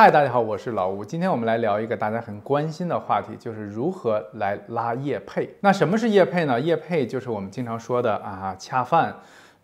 嗨，大家好，我是老吴。今天我们来聊一个大家很关心的话题，就是如何来拉业配。那什么是业配呢？业配就是我们经常说的啊，恰饭、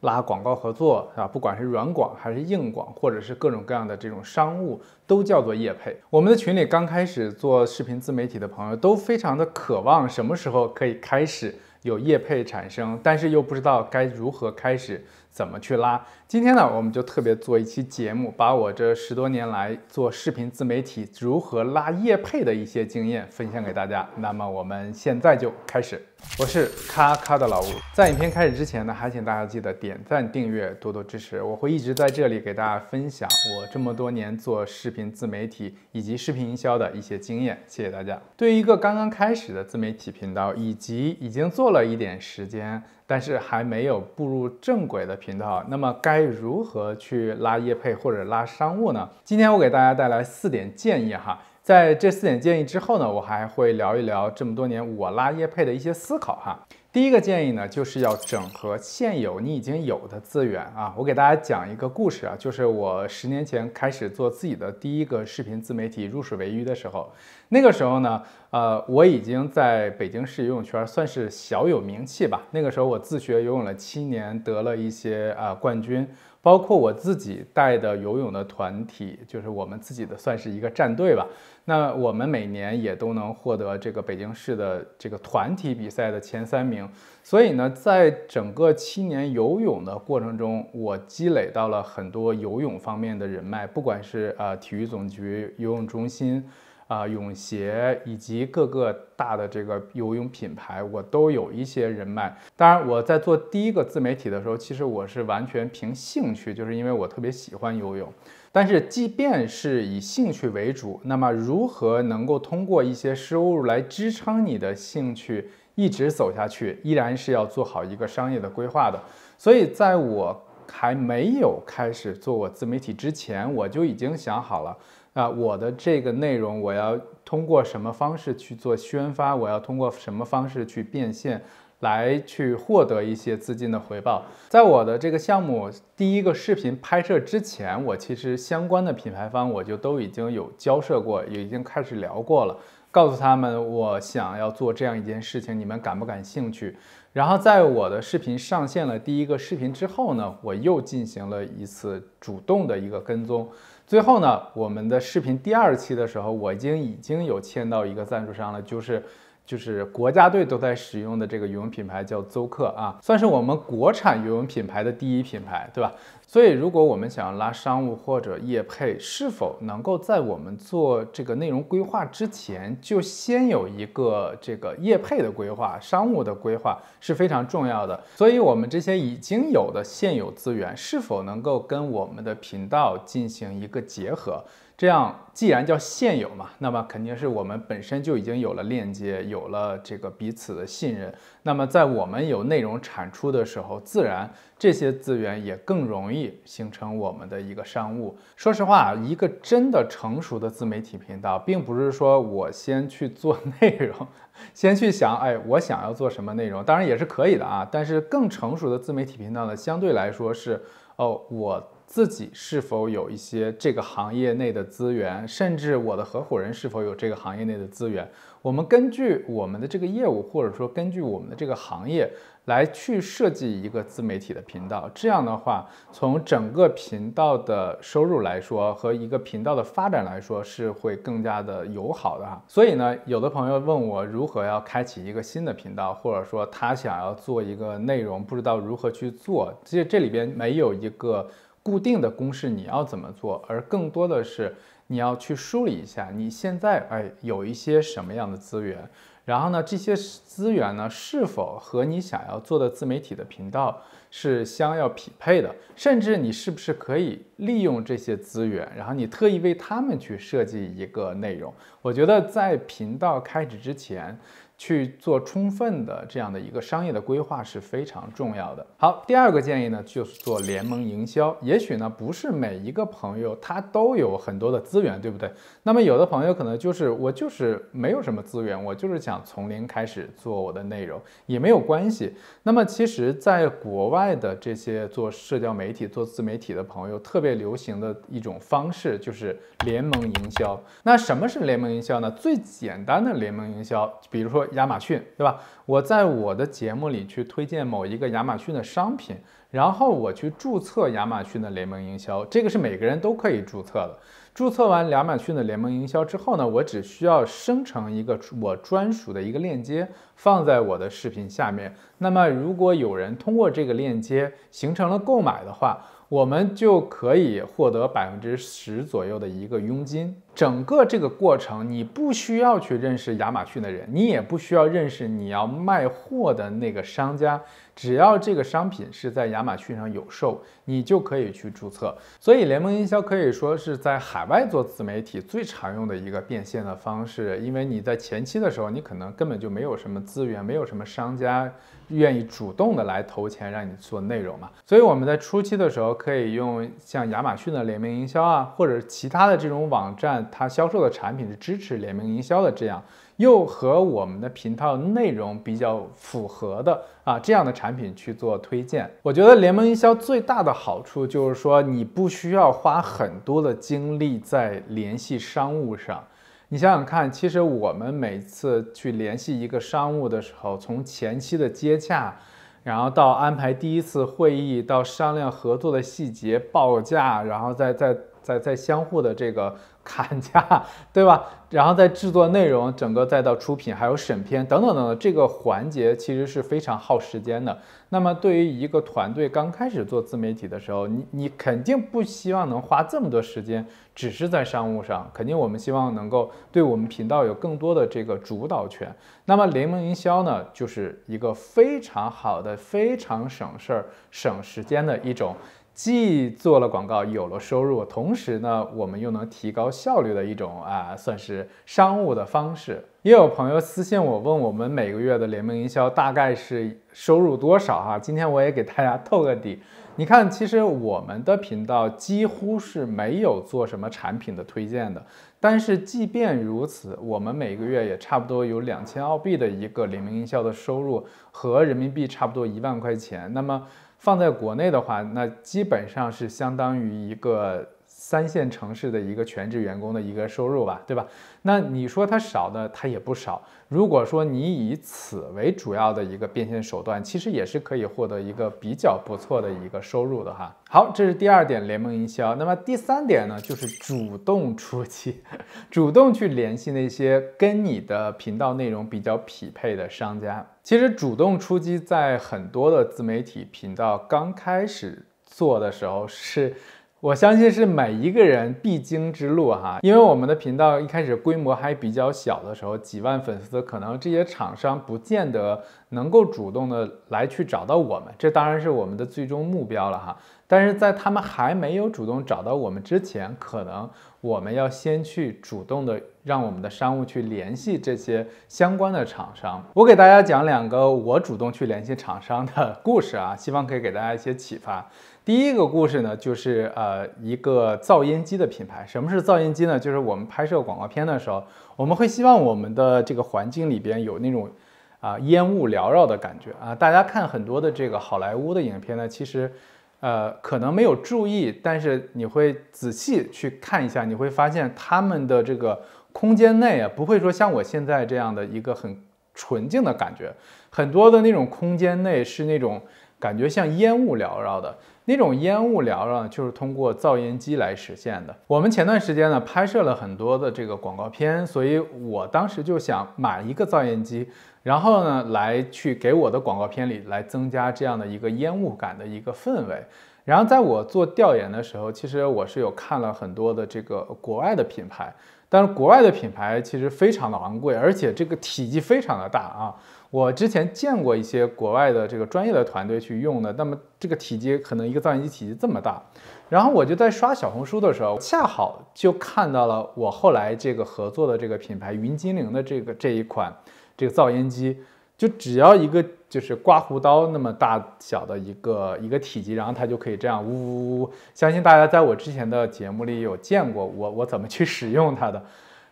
拉广告合作，啊，不管是软广还是硬广，或者是各种各样的这种商务，都叫做业配。我们的群里刚开始做视频自媒体的朋友，都非常的渴望什么时候可以开始有业配产生，但是又不知道该如何开始。怎么去拉？今天呢，我们就特别做一期节目，把我这十多年来做视频自媒体如何拉业配的一些经验分享给大家。那么我们现在就开始。我是咔咔的老吴。在影片开始之前呢，还请大家记得点赞、订阅，多多支持。我会一直在这里给大家分享我这么多年做视频自媒体以及视频营销的一些经验。谢谢大家。对于一个刚刚开始的自媒体频道，以及已经做了一点时间。但是还没有步入正轨的频道，那么该如何去拉业配或者拉商务呢？今天我给大家带来四点建议哈，在这四点建议之后呢，我还会聊一聊这么多年我拉业配的一些思考哈。第一个建议呢，就是要整合现有你已经有的资源啊。我给大家讲一个故事啊，就是我十年前开始做自己的第一个视频自媒体，入水为鱼的时候，那个时候呢，呃，我已经在北京市游泳圈算是小有名气吧。那个时候我自学游泳了七年，得了一些啊冠军，包括我自己带的游泳的团体，就是我们自己的算是一个战队吧。那我们每年也都能获得这个北京市的这个团体比赛的前三名，所以呢，在整个七年游泳的过程中，我积累到了很多游泳方面的人脉，不管是呃体育总局游泳中心、啊泳协以及各个大的这个游泳品牌，我都有一些人脉。当然，我在做第一个自媒体的时候，其实我是完全凭兴趣，就是因为我特别喜欢游泳。但是，即便是以兴趣为主，那么如何能够通过一些收入来支撑你的兴趣一直走下去，依然是要做好一个商业的规划的。所以，在我还没有开始做我自媒体之前，我就已经想好了，啊，我的这个内容我要通过什么方式去做宣发，我要通过什么方式去变现。来去获得一些资金的回报。在我的这个项目第一个视频拍摄之前，我其实相关的品牌方我就都已经有交涉过，也已经开始聊过了，告诉他们我想要做这样一件事情，你们感不感兴趣？然后在我的视频上线了第一个视频之后呢，我又进行了一次主动的一个跟踪。最后呢，我们的视频第二期的时候，我已经已经有签到一个赞助商了，就是。就是国家队都在使用的这个游泳品牌叫邹克啊，算是我们国产游泳品牌的第一品牌，对吧？所以如果我们想要拉商务或者业配，是否能够在我们做这个内容规划之前，就先有一个这个业配的规划、商务的规划是非常重要的。所以，我们这些已经有的现有资源，是否能够跟我们的频道进行一个结合？这样，既然叫现有嘛，那么肯定是我们本身就已经有了链接，有了这个彼此的信任。那么，在我们有内容产出的时候，自然这些资源也更容易形成我们的一个商务。说实话，一个真的成熟的自媒体频道，并不是说我先去做内容，先去想，哎，我想要做什么内容，当然也是可以的啊。但是，更成熟的自媒体频道呢，相对来说是。哦，我自己是否有一些这个行业内的资源？甚至我的合伙人是否有这个行业内的资源？我们根据我们的这个业务，或者说根据我们的这个行业。来去设计一个自媒体的频道，这样的话，从整个频道的收入来说和一个频道的发展来说，是会更加的友好的哈。所以呢，有的朋友问我如何要开启一个新的频道，或者说他想要做一个内容，不知道如何去做。其实这里边没有一个固定的公式，你要怎么做，而更多的是你要去梳理一下你现在哎有一些什么样的资源。然后呢，这些资源呢，是否和你想要做的自媒体的频道是相要匹配的？甚至你是不是可以利用这些资源，然后你特意为他们去设计一个内容？我觉得在频道开始之前。去做充分的这样的一个商业的规划是非常重要的。好，第二个建议呢，就是做联盟营销。也许呢，不是每一个朋友他都有很多的资源，对不对？那么有的朋友可能就是我就是没有什么资源，我就是想从零开始做我的内容也没有关系。那么其实，在国外的这些做社交媒体、做自媒体的朋友，特别流行的一种方式就是联盟营销。那什么是联盟营销呢？最简单的联盟营销，比如说。亚马逊，对吧？我在我的节目里去推荐某一个亚马逊的商品，然后我去注册亚马逊的联盟营销，这个是每个人都可以注册的。注册完亚马逊的联盟营销之后呢，我只需要生成一个我专属的一个链接，放在我的视频下面。那么，如果有人通过这个链接形成了购买的话，我们就可以获得百分之十左右的一个佣金。整个这个过程，你不需要去认识亚马逊的人，你也不需要认识你要卖货的那个商家。只要这个商品是在亚马逊上有售，你就可以去注册。所以联盟营销可以说是在海外做自媒体最常用的一个变现的方式。因为你在前期的时候，你可能根本就没有什么资源，没有什么商家愿意主动的来投钱让你做内容嘛。所以我们在初期的时候，可以用像亚马逊的联盟营销啊，或者其他的这种网站，它销售的产品是支持联盟营销的，这样。又和我们的频道内容比较符合的啊，这样的产品去做推荐，我觉得联盟营销最大的好处就是说，你不需要花很多的精力在联系商务上。你想想看，其实我们每次去联系一个商务的时候，从前期的接洽，然后到安排第一次会议，到商量合作的细节、报价，然后再再。在在相互的这个砍价，对吧？然后在制作内容，整个再到出品，还有审片等等等等这个环节，其实是非常耗时间的。那么对于一个团队刚开始做自媒体的时候，你你肯定不希望能花这么多时间，只是在商务上，肯定我们希望能够对我们频道有更多的这个主导权。那么联盟营销呢，就是一个非常好的、非常省事儿、省时间的一种。既做了广告有了收入，同时呢，我们又能提高效率的一种啊，算是商务的方式。也有朋友私信我问我们每个月的联名营销大概是收入多少哈？今天我也给大家透个底。你看，其实我们的频道几乎是没有做什么产品的推荐的，但是即便如此，我们每个月也差不多有两千澳币的一个联名营销的收入，和人民币差不多一万块钱。那么。放在国内的话，那基本上是相当于一个。三线城市的一个全职员工的一个收入吧，对吧？那你说它少呢，它也不少。如果说你以此为主要的一个变现手段，其实也是可以获得一个比较不错的一个收入的哈。好，这是第二点，联盟营销。那么第三点呢，就是主动出击，主动去联系那些跟你的频道内容比较匹配的商家。其实主动出击，在很多的自媒体频道刚开始做的时候是。我相信是每一个人必经之路哈，因为我们的频道一开始规模还比较小的时候，几万粉丝，可能这些厂商不见得能够主动的来去找到我们，这当然是我们的最终目标了哈。但是在他们还没有主动找到我们之前，可能我们要先去主动的让我们的商务去联系这些相关的厂商。我给大家讲两个我主动去联系厂商的故事啊，希望可以给大家一些启发。第一个故事呢，就是呃一个噪音机的品牌。什么是噪音机呢？就是我们拍摄广告片的时候，我们会希望我们的这个环境里边有那种啊烟雾缭绕的感觉啊。大家看很多的这个好莱坞的影片呢，其实呃可能没有注意，但是你会仔细去看一下，你会发现他们的这个空间内啊，不会说像我现在这样的一个很纯净的感觉，很多的那种空间内是那种感觉像烟雾缭绕的。那种烟雾缭绕就是通过噪音机来实现的。我们前段时间呢拍摄了很多的这个广告片，所以我当时就想买一个噪音机，然后呢来去给我的广告片里来增加这样的一个烟雾感的一个氛围。然后在我做调研的时候，其实我是有看了很多的这个国外的品牌，但是国外的品牌其实非常的昂贵，而且这个体积非常的大啊。我之前见过一些国外的这个专业的团队去用的，那么这个体积可能一个噪音机体积这么大，然后我就在刷小红书的时候，恰好就看到了我后来这个合作的这个品牌云精灵的这个这一款这个噪音机，就只要一个就是刮胡刀那么大小的一个一个体积，然后它就可以这样呜呜呜！相信大家在我之前的节目里有见过我我怎么去使用它的。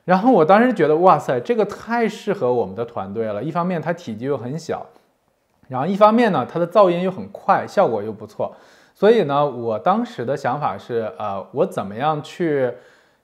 然后我当时觉得，哇塞，这个太适合我们的团队了。一方面它体积又很小，然后一方面呢，它的噪音又很快，效果又不错。所以呢，我当时的想法是，呃，我怎么样去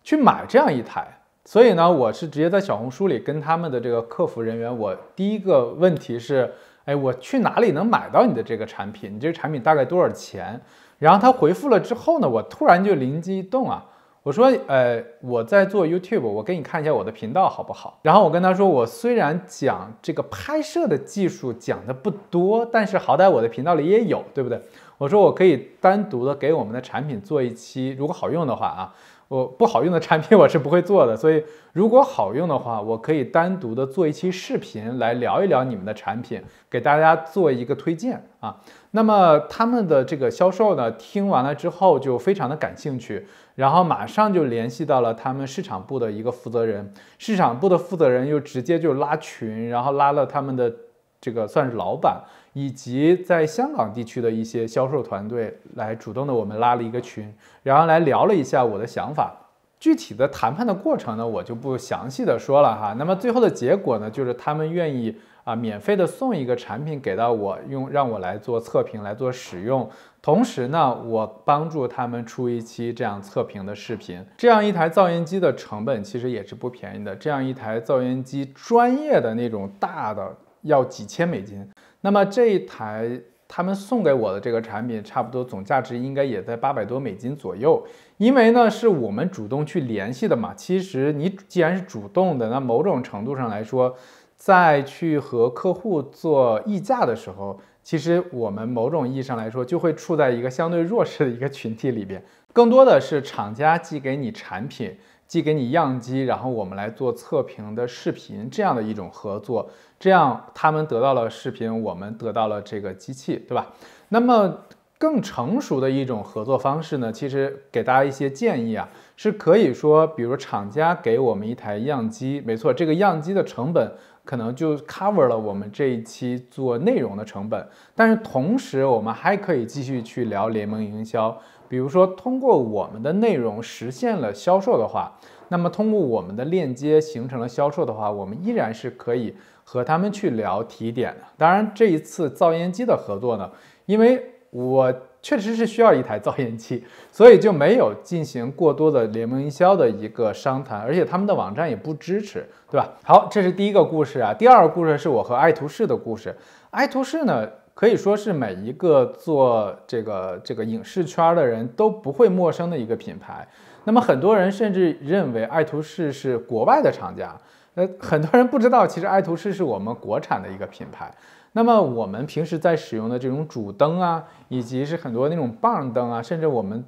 去买这样一台？所以呢，我是直接在小红书里跟他们的这个客服人员，我第一个问题是，哎，我去哪里能买到你的这个产品？你这个产品大概多少钱？然后他回复了之后呢，我突然就灵机一动啊。我说，呃，我在做 YouTube，我给你看一下我的频道好不好？然后我跟他说，我虽然讲这个拍摄的技术讲的不多，但是好歹我的频道里也有，对不对？我说我可以单独的给我们的产品做一期，如果好用的话啊，我不好用的产品我是不会做的。所以如果好用的话，我可以单独的做一期视频来聊一聊你们的产品，给大家做一个推荐啊。那么他们的这个销售呢，听完了之后就非常的感兴趣。然后马上就联系到了他们市场部的一个负责人，市场部的负责人又直接就拉群，然后拉了他们的这个算是老板，以及在香港地区的一些销售团队来主动的我们拉了一个群，然后来聊了一下我的想法。具体的谈判的过程呢，我就不详细的说了哈。那么最后的结果呢，就是他们愿意。啊，免费的送一个产品给到我用，让我来做测评，来做使用。同时呢，我帮助他们出一期这样测评的视频。这样一台噪音机的成本其实也是不便宜的。这样一台噪音机专业的那种大的要几千美金。那么这一台他们送给我的这个产品，差不多总价值应该也在八百多美金左右。因为呢，是我们主动去联系的嘛。其实你既然是主动的，那某种程度上来说。在去和客户做议价的时候，其实我们某种意义上来说就会处在一个相对弱势的一个群体里边。更多的是厂家寄给你产品，寄给你样机，然后我们来做测评的视频，这样的一种合作。这样他们得到了视频，我们得到了这个机器，对吧？那么更成熟的一种合作方式呢，其实给大家一些建议啊，是可以说，比如厂家给我们一台样机，没错，这个样机的成本。可能就 cover 了我们这一期做内容的成本，但是同时我们还可以继续去聊联盟营销，比如说通过我们的内容实现了销售的话，那么通过我们的链接形成了销售的话，我们依然是可以和他们去聊提点的。当然这一次造烟机的合作呢，因为我。确实是需要一台噪音器，所以就没有进行过多的联盟营销的一个商谈，而且他们的网站也不支持，对吧？好，这是第一个故事啊。第二个故事是我和爱图仕的故事。爱图仕呢，可以说是每一个做这个这个影视圈的人都不会陌生的一个品牌。那么很多人甚至认为爱图仕是国外的厂家，呃，很多人不知道，其实爱图仕是我们国产的一个品牌。那么我们平时在使用的这种主灯啊，以及是很多那种棒灯啊，甚至我们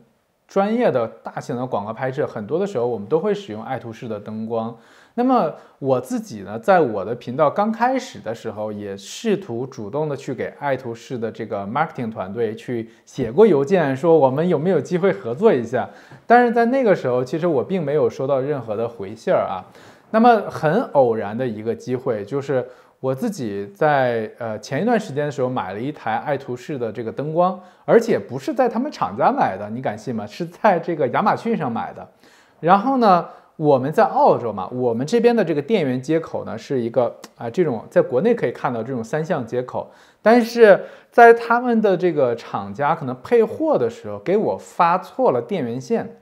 专业的大型的广告拍摄，很多的时候我们都会使用爱图仕的灯光。那么我自己呢，在我的频道刚开始的时候，也试图主动的去给爱图仕的这个 marketing 团队去写过邮件，说我们有没有机会合作一下。但是在那个时候，其实我并没有收到任何的回信儿啊。那么很偶然的一个机会就是。我自己在呃前一段时间的时候买了一台爱图仕的这个灯光，而且不是在他们厂家买的，你敢信吗？是在这个亚马逊上买的。然后呢，我们在澳洲嘛，我们这边的这个电源接口呢是一个啊这种在国内可以看到这种三相接口，但是在他们的这个厂家可能配货的时候给我发错了电源线，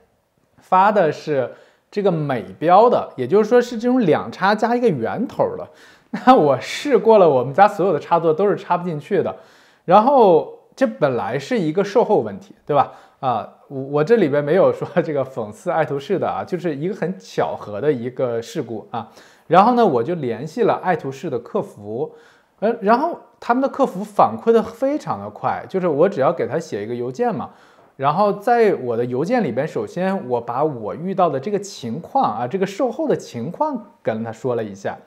发的是这个美标的，也就是说是这种两插加一个圆头的。那我试过了，我们家所有的插座都是插不进去的。然后这本来是一个售后问题，对吧？啊，我我这里边没有说这个讽刺爱图仕的啊，就是一个很巧合的一个事故啊。然后呢，我就联系了爱图仕的客服，呃，然后他们的客服反馈的非常的快，就是我只要给他写一个邮件嘛，然后在我的邮件里边，首先我把我遇到的这个情况啊，这个售后的情况跟他说了一下。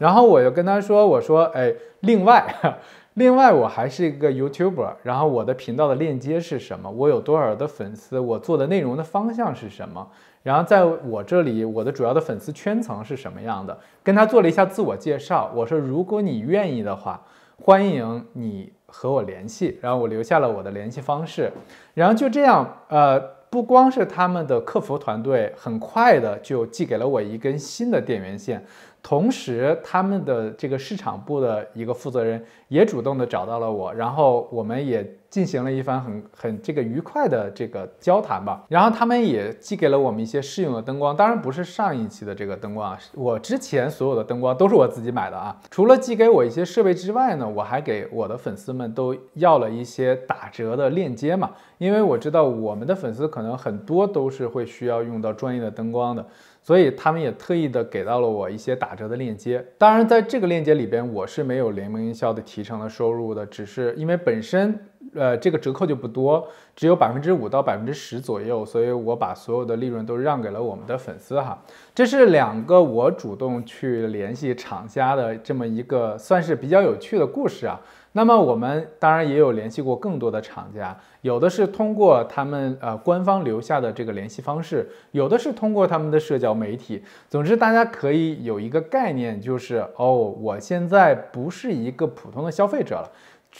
然后我就跟他说：“我说，哎，另外，另外我还是一个 YouTuber。然后我的频道的链接是什么？我有多少的粉丝？我做的内容的方向是什么？然后在我这里，我的主要的粉丝圈层是什么样的？跟他做了一下自我介绍。我说，如果你愿意的话，欢迎你和我联系。然后我留下了我的联系方式。然后就这样，呃，不光是他们的客服团队，很快的就寄给了我一根新的电源线。”同时，他们的这个市场部的一个负责人也主动的找到了我，然后我们也进行了一番很很这个愉快的这个交谈吧。然后他们也寄给了我们一些试用的灯光，当然不是上一期的这个灯光啊，我之前所有的灯光都是我自己买的啊。除了寄给我一些设备之外呢，我还给我的粉丝们都要了一些打折的链接嘛，因为我知道我们的粉丝可能很多都是会需要用到专业的灯光的。所以他们也特意的给到了我一些打折的链接，当然在这个链接里边我是没有联盟营销的提成的收入的，只是因为本身呃这个折扣就不多，只有百分之五到百分之十左右，所以我把所有的利润都让给了我们的粉丝哈。这是两个我主动去联系厂家的这么一个算是比较有趣的故事啊。那么我们当然也有联系过更多的厂家，有的是通过他们呃官方留下的这个联系方式，有的是通过他们的社交媒体。总之，大家可以有一个概念，就是哦，我现在不是一个普通的消费者了，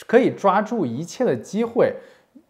可以抓住一切的机会，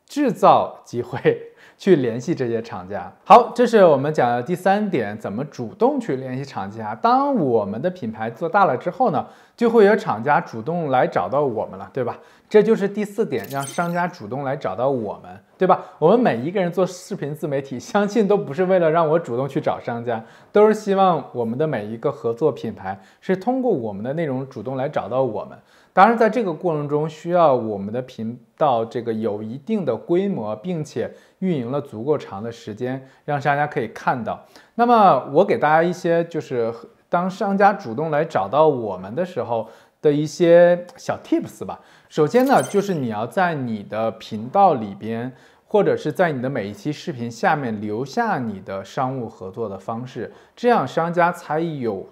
制造机会。去联系这些厂家。好，这是我们讲的第三点，怎么主动去联系厂家？当我们的品牌做大了之后呢，就会有厂家主动来找到我们了，对吧？这就是第四点，让商家主动来找到我们，对吧？我们每一个人做视频自媒体，相信都不是为了让我主动去找商家，都是希望我们的每一个合作品牌是通过我们的内容主动来找到我们。当然，在这个过程中，需要我们的频道这个有一定的规模，并且运营了足够长的时间，让商家可以看到。那么，我给大家一些就是当商家主动来找到我们的时候的一些小 tips 吧。首先呢，就是你要在你的频道里边，或者是在你的每一期视频下面留下你的商务合作的方式，这样商家才有。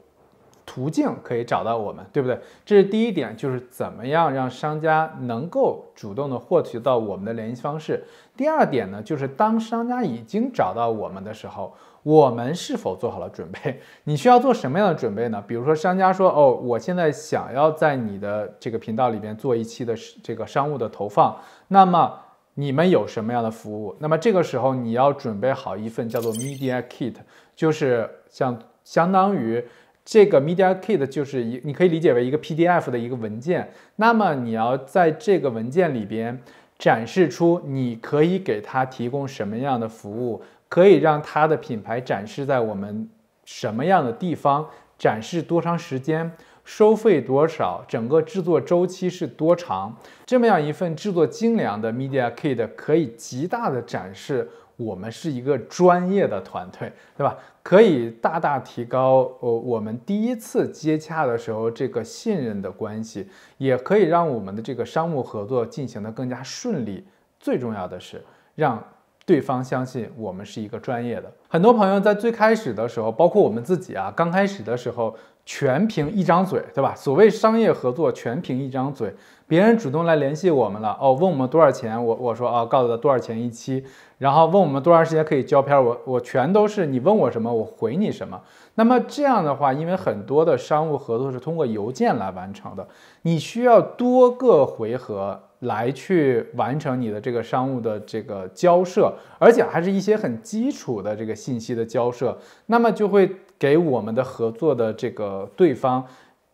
途径可以找到我们，对不对？这是第一点，就是怎么样让商家能够主动的获取到我们的联系方式。第二点呢，就是当商家已经找到我们的时候，我们是否做好了准备？你需要做什么样的准备呢？比如说，商家说：“哦，我现在想要在你的这个频道里边做一期的这个商务的投放，那么你们有什么样的服务？”那么这个时候，你要准备好一份叫做 media kit，就是像相当于。这个 media kit 就是一，你可以理解为一个 PDF 的一个文件。那么你要在这个文件里边展示出，你可以给他提供什么样的服务，可以让他的品牌展示在我们什么样的地方，展示多长时间，收费多少，整个制作周期是多长。这么样一份制作精良的 media kit 可以极大的展示。我们是一个专业的团队，对吧？可以大大提高，呃，我们第一次接洽的时候这个信任的关系，也可以让我们的这个商务合作进行的更加顺利。最重要的是，让对方相信我们是一个专业的。很多朋友在最开始的时候，包括我们自己啊，刚开始的时候。全凭一张嘴，对吧？所谓商业合作，全凭一张嘴。别人主动来联系我们了，哦，问我们多少钱，我我说哦，告诉他多少钱一期，然后问我们多长时间可以交片，我我全都是你问我什么，我回你什么。那么这样的话，因为很多的商务合作是通过邮件来完成的，你需要多个回合来去完成你的这个商务的这个交涉，而且还是一些很基础的这个信息的交涉，那么就会。给我们的合作的这个对方，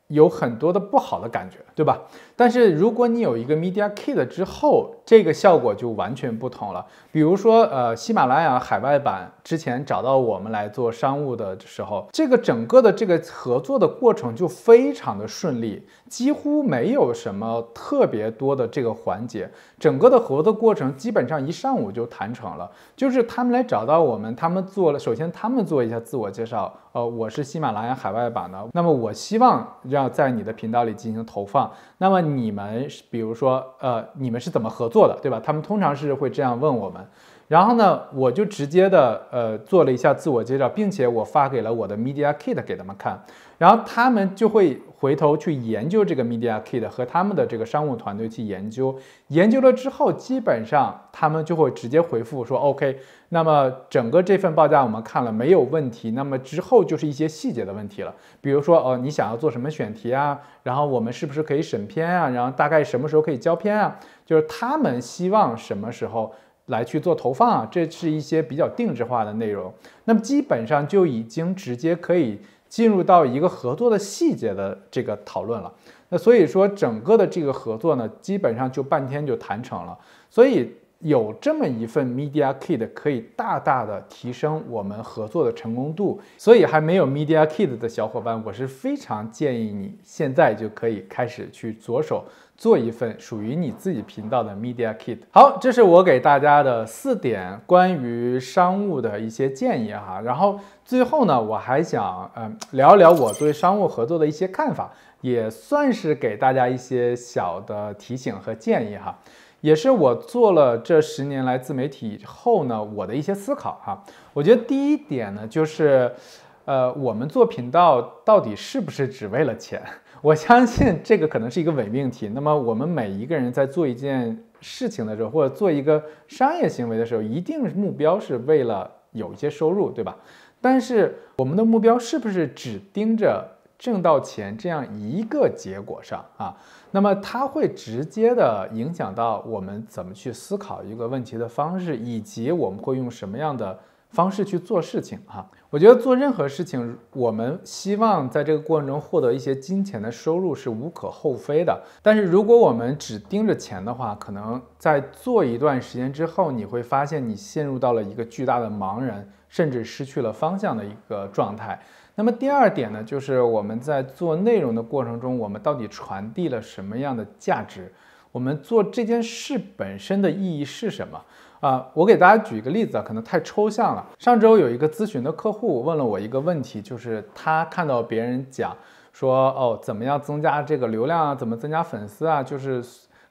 有很多的不好的感觉，对吧？但是如果你有一个 Media Kit 之后，这个效果就完全不同了。比如说，呃，喜马拉雅海外版之前找到我们来做商务的时候，这个整个的这个合作的过程就非常的顺利，几乎没有什么特别多的这个环节。整个的合作过程基本上一上午就谈成了。就是他们来找到我们，他们做了，首先他们做一下自我介绍，呃，我是喜马拉雅海外版的，那么我希望要在你的频道里进行投放，那么。你们是，比如说，呃，你们是怎么合作的，对吧？他们通常是会这样问我们。然后呢，我就直接的呃做了一下自我介绍，并且我发给了我的 Media Kit 给他们看，然后他们就会回头去研究这个 Media Kit 和他们的这个商务团队去研究，研究了之后，基本上他们就会直接回复说 OK，那么整个这份报价我们看了没有问题，那么之后就是一些细节的问题了，比如说哦你想要做什么选题啊，然后我们是不是可以审片啊，然后大概什么时候可以交片啊，就是他们希望什么时候。来去做投放啊，这是一些比较定制化的内容，那么基本上就已经直接可以进入到一个合作的细节的这个讨论了。那所以说，整个的这个合作呢，基本上就半天就谈成了。所以。有这么一份 Media Kit 可以大大的提升我们合作的成功度，所以还没有 Media Kit 的小伙伴，我是非常建议你现在就可以开始去着手做一份属于你自己频道的 Media Kit。好，这是我给大家的四点关于商务的一些建议哈。然后最后呢，我还想嗯聊聊我对商务合作的一些看法，也算是给大家一些小的提醒和建议哈。也是我做了这十年来自媒体以后呢，我的一些思考哈。我觉得第一点呢，就是，呃，我们做频道到底是不是只为了钱？我相信这个可能是一个伪命题。那么我们每一个人在做一件事情的时候，或者做一个商业行为的时候，一定目标是为了有一些收入，对吧？但是我们的目标是不是只盯着挣到钱这样一个结果上啊？那么它会直接的影响到我们怎么去思考一个问题的方式，以及我们会用什么样的方式去做事情啊？我觉得做任何事情，我们希望在这个过程中获得一些金钱的收入是无可厚非的。但是如果我们只盯着钱的话，可能在做一段时间之后，你会发现你陷入到了一个巨大的茫然，甚至失去了方向的一个状态。那么第二点呢，就是我们在做内容的过程中，我们到底传递了什么样的价值？我们做这件事本身的意义是什么？啊，我给大家举一个例子啊，可能太抽象了。上周有一个咨询的客户问了我一个问题，就是他看到别人讲说哦，怎么样增加这个流量啊？怎么增加粉丝啊？就是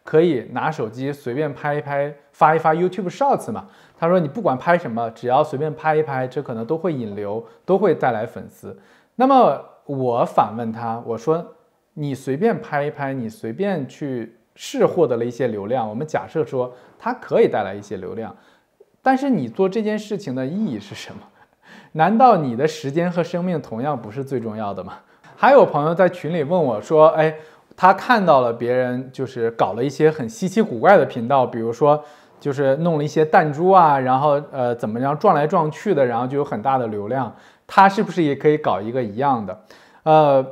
可以拿手机随便拍一拍，发一发 YouTube Shorts 嘛。他说：“你不管拍什么，只要随便拍一拍，这可能都会引流，都会带来粉丝。”那么我反问他：“我说你随便拍一拍，你随便去试，获得了一些流量，我们假设说它可以带来一些流量，但是你做这件事情的意义是什么？难道你的时间和生命同样不是最重要的吗？”还有朋友在群里问我说：“哎，他看到了别人就是搞了一些很稀奇古怪的频道，比如说。”就是弄了一些弹珠啊，然后呃怎么样撞来撞去的，然后就有很大的流量。他是不是也可以搞一个一样的？呃，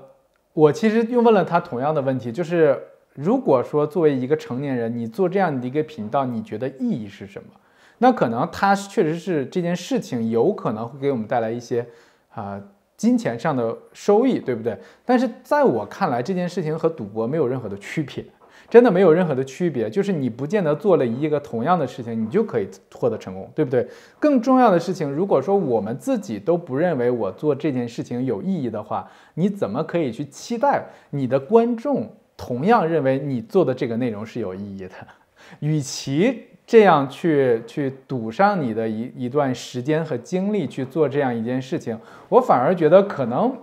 我其实又问了他同样的问题，就是如果说作为一个成年人，你做这样的一个频道，你觉得意义是什么？那可能他确实是这件事情有可能会给我们带来一些啊金钱上的收益，对不对？但是在我看来，这件事情和赌博没有任何的区别。真的没有任何的区别，就是你不见得做了一个同样的事情，你就可以获得成功，对不对？更重要的事情，如果说我们自己都不认为我做这件事情有意义的话，你怎么可以去期待你的观众同样认为你做的这个内容是有意义的？与其这样去去赌上你的一一段时间和精力去做这样一件事情，我反而觉得可能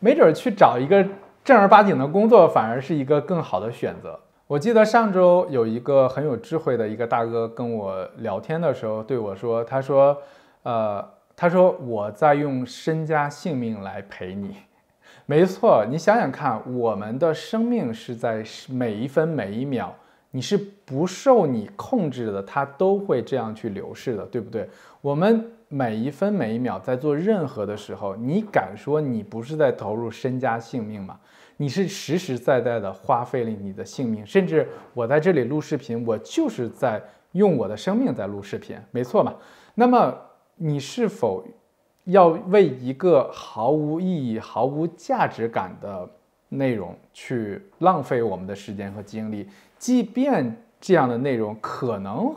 没准去找一个正儿八经的工作反而是一个更好的选择。我记得上周有一个很有智慧的一个大哥跟我聊天的时候对我说：“他说，呃，他说我在用身家性命来陪你。没错，你想想看，我们的生命是在每一分每一秒，你是不受你控制的，它都会这样去流逝的，对不对？我们每一分每一秒在做任何的时候，你敢说你不是在投入身家性命吗？”你是实实在在的花费了你的性命，甚至我在这里录视频，我就是在用我的生命在录视频，没错嘛？那么你是否要为一个毫无意义、毫无价值感的内容去浪费我们的时间和精力？即便这样的内容可能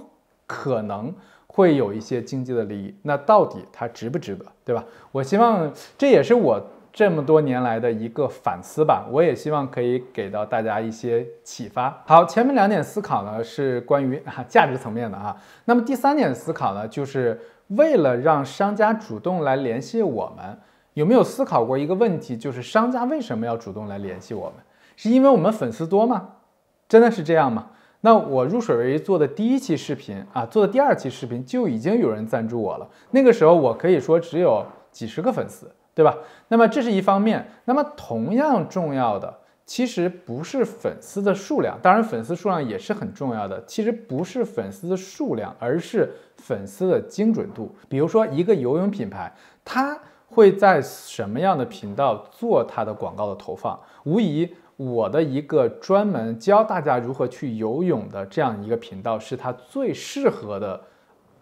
可能会有一些经济的利益，那到底它值不值得？对吧？我希望这也是我。这么多年来的一个反思吧，我也希望可以给到大家一些启发。好，前面两点思考呢是关于啊 价值层面的哈。那么第三点思考呢，就是为了让商家主动来联系我们，有没有思考过一个问题？就是商家为什么要主动来联系我们？是因为我们粉丝多吗？真的是这样吗？那我入水为做的第一期视频啊，做的第二期视频就已经有人赞助我了。那个时候我可以说只有几十个粉丝。对吧？那么这是一方面。那么同样重要的，其实不是粉丝的数量，当然粉丝数量也是很重要的。其实不是粉丝的数量，而是粉丝的精准度。比如说，一个游泳品牌，它会在什么样的频道做它的广告的投放？无疑，我的一个专门教大家如何去游泳的这样一个频道，是它最适合的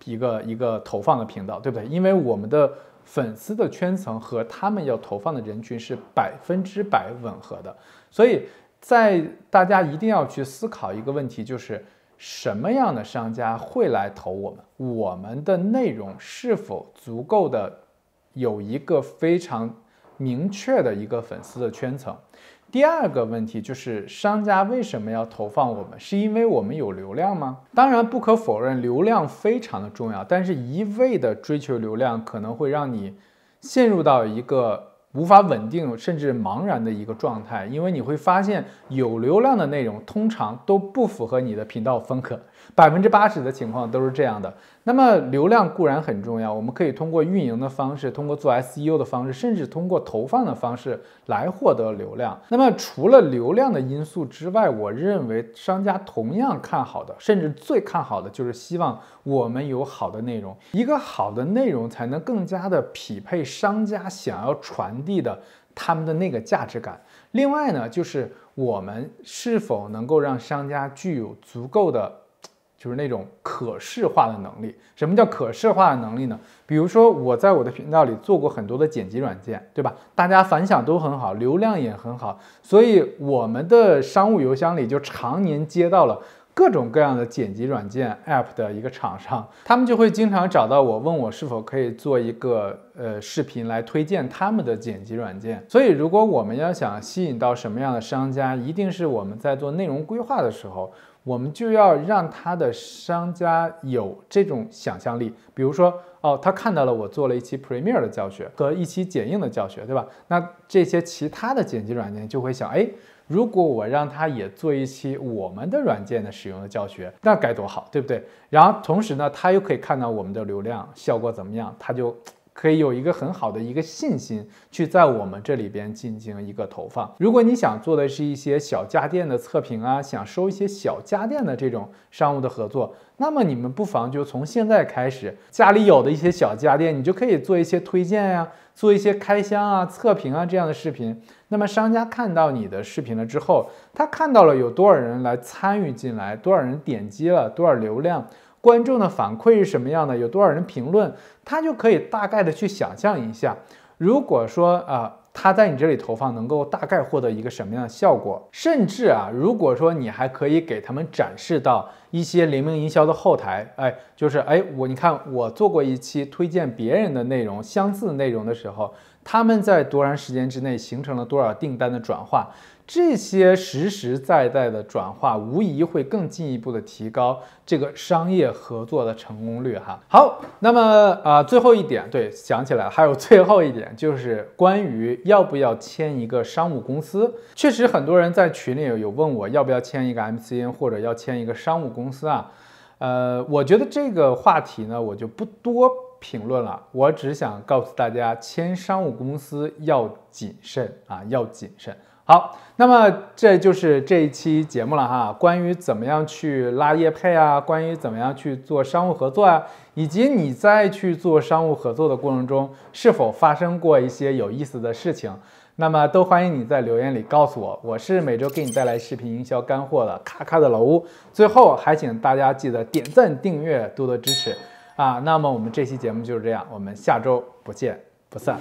一个一个投放的频道，对不对？因为我们的。粉丝的圈层和他们要投放的人群是百分之百吻合的，所以在大家一定要去思考一个问题，就是什么样的商家会来投我们？我们的内容是否足够的有一个非常明确的一个粉丝的圈层？第二个问题就是商家为什么要投放我们？是因为我们有流量吗？当然不可否认，流量非常的重要，但是一味的追求流量可能会让你陷入到一个无法稳定甚至茫然的一个状态，因为你会发现有流量的内容通常都不符合你的频道风格。百分之八十的情况都是这样的。那么流量固然很重要，我们可以通过运营的方式，通过做 SEO 的方式，甚至通过投放的方式来获得流量。那么除了流量的因素之外，我认为商家同样看好的，甚至最看好的就是希望我们有好的内容。一个好的内容才能更加的匹配商家想要传递的他们的那个价值感。另外呢，就是我们是否能够让商家具有足够的。就是那种可视化的能力。什么叫可视化的能力呢？比如说我在我的频道里做过很多的剪辑软件，对吧？大家反响都很好，流量也很好，所以我们的商务邮箱里就常年接到了各种各样的剪辑软件 App 的一个厂商，他们就会经常找到我，问我是否可以做一个呃视频来推荐他们的剪辑软件。所以，如果我们要想吸引到什么样的商家，一定是我们在做内容规划的时候。我们就要让他的商家有这种想象力，比如说，哦，他看到了我做了一期 Premiere 的教学和一期剪映的教学，对吧？那这些其他的剪辑软件就会想，哎，如果我让他也做一期我们的软件的使用的教学，那该多好，对不对？然后同时呢，他又可以看到我们的流量效果怎么样，他就。可以有一个很好的一个信心去在我们这里边进行一个投放。如果你想做的是一些小家电的测评啊，想收一些小家电的这种商务的合作，那么你们不妨就从现在开始，家里有的一些小家电，你就可以做一些推荐呀，做一些开箱啊、测评啊这样的视频。那么商家看到你的视频了之后，他看到了有多少人来参与进来，多少人点击了，多少流量。观众的反馈是什么样的？有多少人评论，他就可以大概的去想象一下。如果说啊，他在你这里投放，能够大概获得一个什么样的效果？甚至啊，如果说你还可以给他们展示到一些联名营销的后台，哎，就是哎，我你看我做过一期推荐别人的内容，相似内容的时候，他们在多长时间之内形成了多少订单的转化？这些实实在在的转化，无疑会更进一步的提高这个商业合作的成功率哈。好，那么啊，最后一点，对，想起来还有最后一点，就是关于要不要签一个商务公司。确实，很多人在群里有问我要不要签一个 MCN 或者要签一个商务公司啊。呃，我觉得这个话题呢，我就不多评论了。我只想告诉大家，签商务公司要谨慎啊，要谨慎。好，那么这就是这一期节目了哈。关于怎么样去拉业配啊，关于怎么样去做商务合作啊，以及你在去做商务合作的过程中是否发生过一些有意思的事情，那么都欢迎你在留言里告诉我。我是每周给你带来视频营销干货的咔咔的老邬。最后还请大家记得点赞、订阅，多多支持啊。那么我们这期节目就是这样，我们下周不见不散。